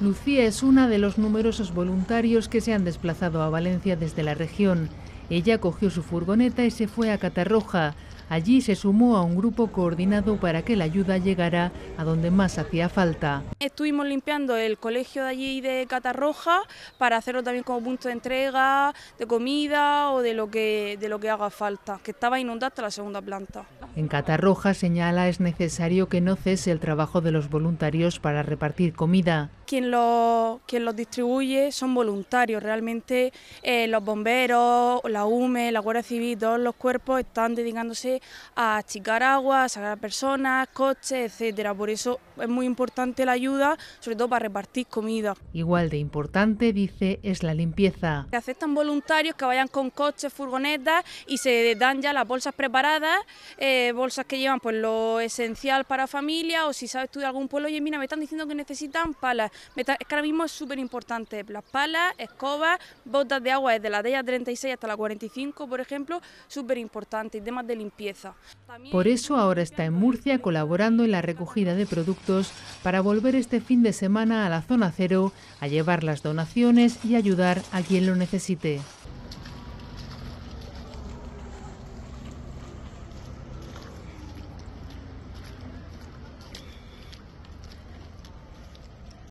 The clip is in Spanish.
Lucía es una de los numerosos voluntarios que se han desplazado a Valencia desde la región. Ella cogió su furgoneta y se fue a Catarroja. Allí se sumó a un grupo coordinado para que la ayuda llegara a donde más hacía falta. Estuvimos limpiando el colegio de allí de Catarroja para hacerlo también como punto de entrega, de comida o de lo que, de lo que haga falta, que estaba inundada hasta la segunda planta. En Catarroja señala es necesario que no cese el trabajo de los voluntarios para repartir comida. Quien los, quien distribuye son voluntarios, realmente eh, los bomberos, la UME, la Guardia Civil, todos los cuerpos están dedicándose a achicar agua, a sacar a personas, coches, etcétera. Por eso es muy importante la ayuda, sobre todo para repartir comida. Igual de importante, dice, es la limpieza. Se aceptan voluntarios que vayan con coches, furgonetas y se dan ya las bolsas preparadas, eh, bolsas que llevan pues lo esencial para familia o si sabes tú de algún pueblo, oye, mira, me están diciendo que necesitan palas. es que ahora mismo es súper importante, las palas, escobas, botas de agua desde la talla 36 hasta la 45, por ejemplo, súper importante, y temas de limpieza. Por eso ahora está en Murcia colaborando en la recogida de productos para volver este fin de semana a la zona cero, a llevar las donaciones y ayudar a quien lo necesite.